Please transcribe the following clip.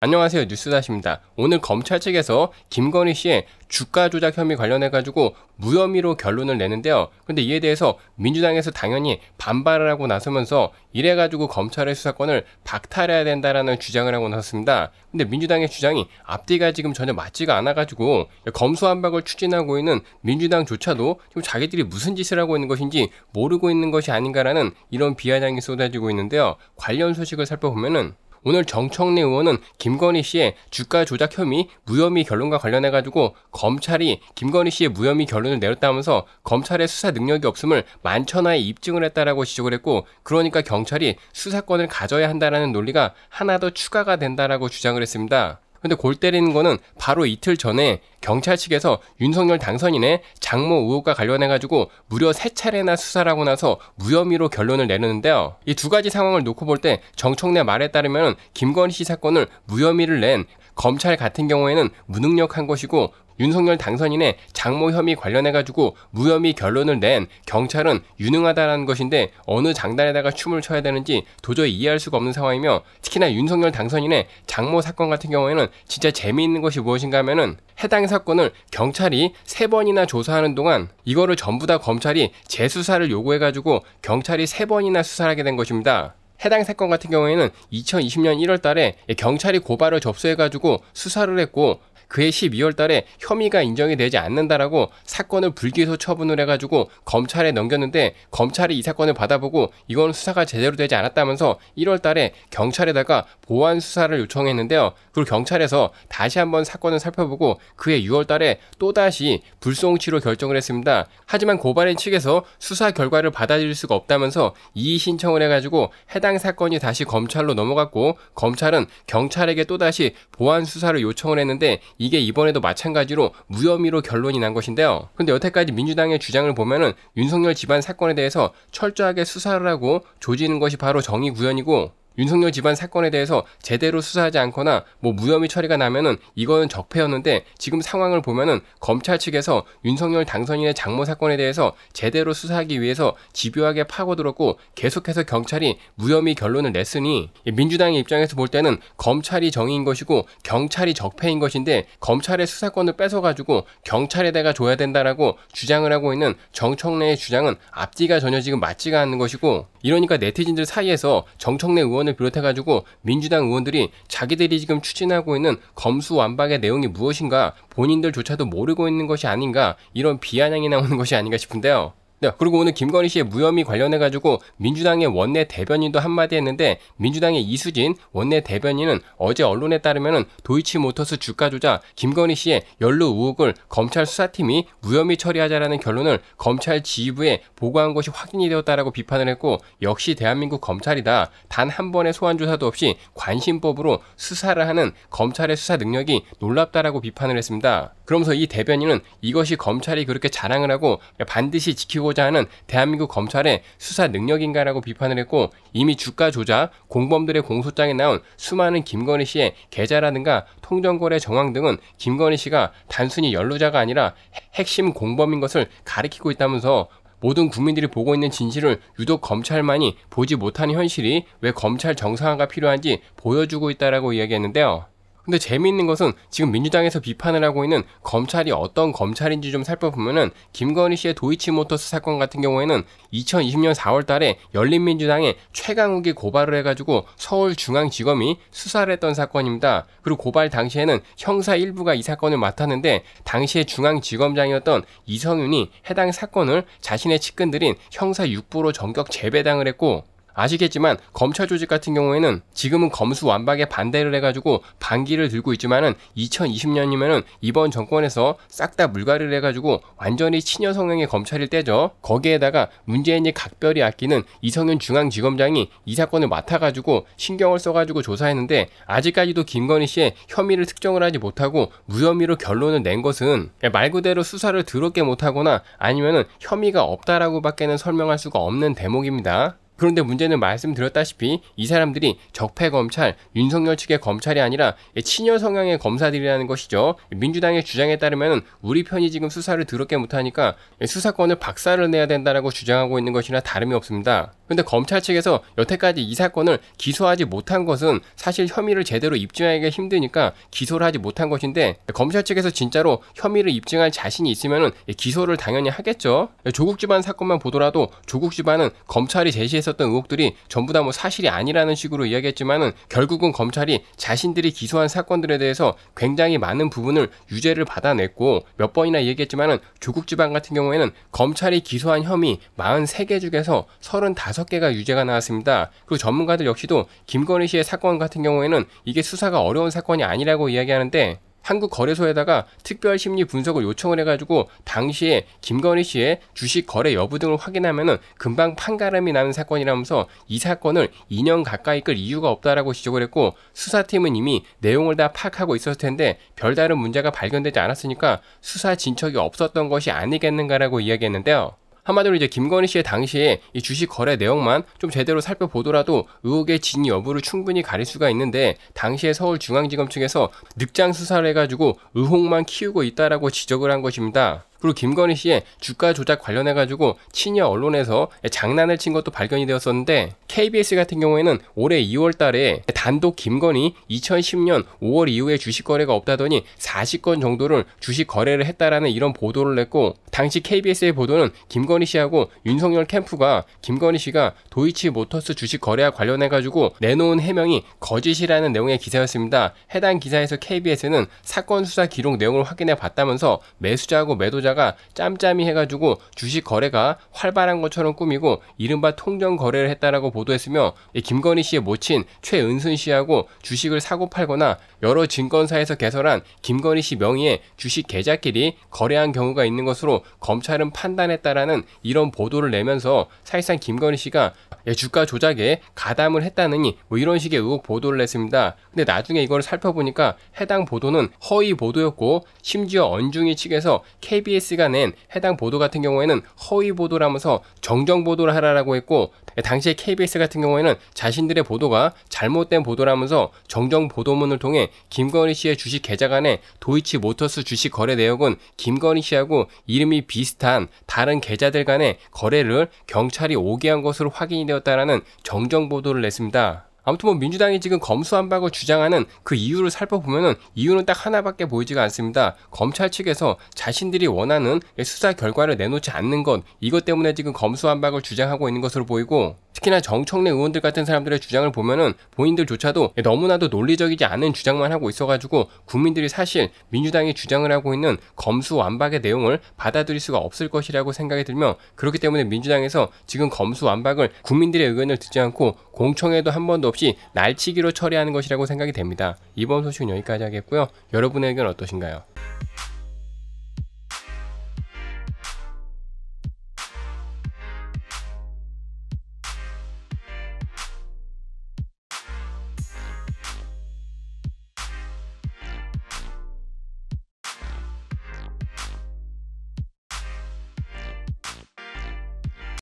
안녕하세요 뉴스다시입니다. 오늘 검찰 측에서 김건희 씨의 주가 조작 혐의 관련해 가지고 무혐의로 결론을 내는데요. 근데 이에 대해서 민주당에서 당연히 반발을 하고 나서면서 이래 가지고 검찰의 수사권을 박탈해야 된다라는 주장을 하고 나섰습니다. 근데 민주당의 주장이 앞뒤가 지금 전혀 맞지가 않아 가지고 검수한박을 추진하고 있는 민주당조차도 지금 자기들이 무슨 짓을 하고 있는 것인지 모르고 있는 것이 아닌가라는 이런 비아냥이 쏟아지고 있는데요. 관련 소식을 살펴보면은 오늘 정청래 의원은 김건희 씨의 주가 조작 혐의 무혐의 결론과 관련해 가지고 검찰이 김건희 씨의 무혐의 결론을 내렸다면서 검찰의 수사 능력이 없음을 만천하에 입증을 했다라고 지적을 했고 그러니까 경찰이 수사권을 가져야 한다라는 논리가 하나 더 추가가 된다라고 주장을 했습니다. 근데 골 때리는 거는 바로 이틀 전에 경찰 측에서 윤석열 당선인의 장모 의혹과 관련해가지고 무려 세 차례나 수사를 하고 나서 무혐의로 결론을 내렸는데요. 이 두 가지 상황을 놓고 볼 때 정청래 말에 따르면 김건희 씨 사건을 무혐의를 낸 검찰 같은 경우에는 무능력한 것이고 윤석열 당선인의 장모 혐의 관련해가지고 무혐의 결론을 낸 경찰은 유능하다라는 것인데 어느 장단에다가 춤을 춰야 되는지 도저히 이해할 수가 없는 상황이며 특히나 윤석열 당선인의 장모 사건 같은 경우에는 진짜 재미있는 것이 무엇인가 하면은 해당 사건을 경찰이 세 번이나 조사하는 동안 이거를 전부 다 검찰이 재수사를 요구해가지고 경찰이 세 번이나 수사하게 된 것입니다. 해당 사건 같은 경우에는 2020년 1월 달에 경찰이 고발을 접수해가지고 수사를 했고 그해 12월 달에 혐의가 인정이 되지 않는다라고 사건을 불기소 처분을 해가지고 검찰에 넘겼는데 검찰이 이 사건을 받아보고 이건 수사가 제대로 되지 않았다면서 1월 달에 경찰에다가 보완 수사를 요청했는데요. 그리고 경찰에서 다시 한번 사건을 살펴보고 그해 6월 달에 또다시 불송치로 결정을 했습니다. 하지만 고발인 측에서 수사 결과를 받아들일 수가 없다면서 이의 신청을 해가지고 해당 사건이 다시 검찰로 넘어갔고 검찰은 경찰에게 또다시 보완 수사를 요청을 했는데 이게 이번에도 마찬가지로 무혐의로 결론이 난 것인데요. 근데 여태까지 민주당의 주장을 보면은 윤석열 집안 사건에 대해서 철저하게 수사를 하고 조지는 것이 바로 정의 구현이고 윤석열 집안 사건에 대해서 제대로 수사하지 않거나 뭐 무혐의 처리가 나면은 이거는 적폐였는데 지금 상황을 보면은 검찰 측에서 윤석열 당선인의 장모 사건에 대해서 제대로 수사하기 위해서 집요하게 파고들었고 계속해서 경찰이 무혐의 결론을 냈으니 민주당의 입장에서 볼 때는 검찰이 정의인 것이고 경찰이 적폐인 것인데 검찰의 수사권을 뺏어가지고 경찰에다가 줘야 된다라고 주장을 하고 있는 정청래의 주장은 앞뒤가 전혀 지금 맞지가 않는 것이고 이러니까 네티즌들 사이에서 정청래 의원 의원을 비롯해가지고 민주당 의원들이 자기들이 지금 추진하고 있는 검수완박의 내용이 무엇인가 본인들조차도 모르고 있는 것이 아닌가 이런 비아냥이 나오는 것이 아닌가 싶은데요. 네, 그리고 오늘 김건희 씨의 무혐의 관련해 가지고 민주당의 원내 대변인도 한마디 했는데 민주당의 이수진 원내 대변인은 어제 언론에 따르면 도이치모터스 주가 조작 김건희 씨의 연루 의혹을 검찰 수사팀이 무혐의 처리하자라는 결론을 검찰 지휘부에 보고한 것이 확인이 되었다라고 비판을 했고 역시 대한민국 검찰이다 단 한 번의 소환 조사도 없이 관심법으로 수사를 하는 검찰의 수사 능력이 놀랍다라고 비판을 했습니다. 그러면서 이 대변인은 이것이 검찰이 그렇게 자랑을 하고 반드시 지키고자 하는 대한민국 검찰의 수사 능력인가라고 비판을 했고 이미 주가 조작, 공범들의 공소장에 나온 수많은 김건희 씨의 계좌라든가 통정거래 정황 등은 김건희 씨가 단순히 연루자가 아니라 핵심 공범인 것을 가리키고 있다면서 모든 국민들이 보고 있는 진실을 유독 검찰만이 보지 못하는 현실이 왜 검찰 정상화가 필요한지 보여주고 있다라고 이야기했는데요. 근데 재미있는 것은 지금 민주당에서 비판을 하고 있는 검찰이 어떤 검찰인지 좀 살펴보면은 김건희 씨의 도이치모터스 사건 같은 경우에는 2020년 4월 달에 열린민주당에 최강욱이 고발을 해가지고 서울중앙지검이 수사를 했던 사건입니다. 그리고 고발 당시에는 형사 일부가이 사건을 맡았는데 당시에 중앙지검장이었던 이성윤이 해당 사건을 자신의 측근들인 형사 6부로 전격 재배당을 했고 아시겠지만 검찰 조직 같은 경우에는 지금은 검수 완박에 반대를 해가지고 반기를 들고 있지만은 2020년이면은 이번 정권에서 싹 다 물갈이를 해가지고 완전히 친여 성향의 검찰일 때죠. 거기에다가 문재인이 각별히 아끼는 이성윤 중앙지검장이 이 사건을 맡아가지고 신경을 써가지고 조사했는데 아직까지도 김건희 씨의 혐의를 특정을 하지 못하고 무혐의로 결론을 낸 것은 예, 말 그대로 수사를 더럽게 못하거나 아니면은 혐의가 없다라고 밖에는 설명할 수가 없는 대목입니다. 그런데 문제는 말씀드렸다시피 이 사람들이 적폐 검찰, 윤석열 측의 검찰이 아니라 친여 성향의 검사들이라는 것이죠. 민주당의 주장에 따르면 우리 편이 지금 수사를 더럽게 못하니까 수사권을 박살을 내야 된다라고 주장하고 있는 것이나 다름이 없습니다. 근데 검찰 측에서 여태까지 이 사건을 기소하지 못한 것은 사실 혐의를 제대로 입증하기가 힘드니까 기소를 하지 못한 것인데 검찰 측에서 진짜로 혐의를 입증할 자신이 있으면 예, 기소를 당연히 하겠죠. 예, 조국 집안 사건만 보더라도 조국 집안은 검찰이 제시했었던 의혹들이 전부 다 뭐 사실이 아니라는 식으로 이야기했지만 결국은 검찰이 자신들이 기소한 사건들에 대해서 굉장히 많은 부분을 유죄를 받아냈고 몇 번이나 얘기했지만 조국 집안 같은 경우에는 검찰이 기소한 혐의 43개 중에서 35 5개가 유죄가 나왔습니다. 그리고 전문가들 역시도 김건희 씨의 사건 같은 경우에는 이게 수사가 어려운 사건이 아니라고 이야기하는데 한국거래소에다가 특별심리 분석을 요청을 해가지고 당시에 김건희 씨의 주식 거래 여부 등을 확인하면은 금방 판가름이 나는 사건이라면서 이 사건을 2년 가까이 끌 이유가 없다라고 지적을 했고 수사팀은 이미 내용을 다 파악하고 있었을 텐데 별다른 문제가 발견되지 않았으니까 수사 진척이 없었던 것이 아니겠는가라고 이야기했는데요. 한마디로 이제 김건희 씨의 당시에 이 주식 거래 내용만 좀 제대로 살펴보더라도 의혹의 진위 여부를 충분히 가릴 수가 있는데 당시에 서울중앙지검 측에서 늑장 수사를 해가지고 의혹만 키우고 있다라고 지적을 한 것입니다. 그리고 김건희 씨의 주가 조작 관련해 가지고 친여 언론에서 장난을 친 것도 발견이 되었었는데 KBS 같은 경우에는 올해 2월 달에 단독 김건희 2010년 5월 이후에 주식 거래가 없다더니 40건 정도를 주식 거래를 했다라는 이런 보도를 냈고 당시 KBS의 보도는 김건희 씨하고 윤석열 캠프가 김건희 씨가 도이치 모터스 주식 거래와 관련해 가지고 내놓은 해명이 거짓이라는 내용의 기사였습니다. 해당 기사에서 KBS는 사건 수사 기록 내용을 확인해 봤다면서 매수자하고 매도자 투자가 짬짬이 해가지고 주식 거래가 활발한 것처럼 꾸미고 이른바 통정 거래를 했다라고 보도했으며 김건희 씨의 모친 최은순 씨하고 주식을 사고 팔거나 여러 증권사에서 개설한 김건희 씨 명의의 주식 계좌끼리 거래한 경우가 있는 것으로 검찰은 판단했다라는 이런 보도를 내면서 사실상 김건희 씨가 예, 주가 조작에 가담을 했다느니 뭐 이런 식의 의혹 보도를 냈습니다. 근데 나중에 이걸 살펴보니까 해당 보도는 허위 보도였고 심지어 언중이 측에서 KBS KBS가 낸 해당 보도 같은 경우에는 허위 보도라면서 정정 보도를 하라라고 했고 당시에 KBS 같은 경우에는 자신들의 보도가 잘못된 보도라면서 정정 보도문을 통해 김건희 씨의 주식 계좌 간에 도이치 모터스 주식 거래 내역은 김건희 씨하고 이름이 비슷한 다른 계좌들 간의 거래를 경찰이 오게한 것으로 확인이 되었다라는 정정 보도를 냈습니다. 아무튼 뭐 민주당이 지금 검수한박을 주장하는 그 이유를 살펴보면은 이유는 딱 하나밖에 보이지가 않습니다. 검찰 측에서 자신들이 원하는 수사 결과를 내놓지 않는 것 이것 때문에 지금 검수한박을 주장하고 있는 것으로 보이고 특히나 정청래 의원들 같은 사람들의 주장을 보면은 본인들조차도 너무나도 논리적이지 않은 주장만 하고 있어가지고 국민들이 사실 민주당이 주장을 하고 있는 검수완박의 내용을 받아들일 수가 없을 것이라고 생각이 들며 그렇기 때문에 민주당에서 지금 검수완박을 국민들의 의견을 듣지 않고 공청회도 한 번도 없이 날치기로 처리하는 것이라고 생각이 됩니다. 이번 소식은 여기까지 하겠고요. 여러분의 의견 어떠신가요?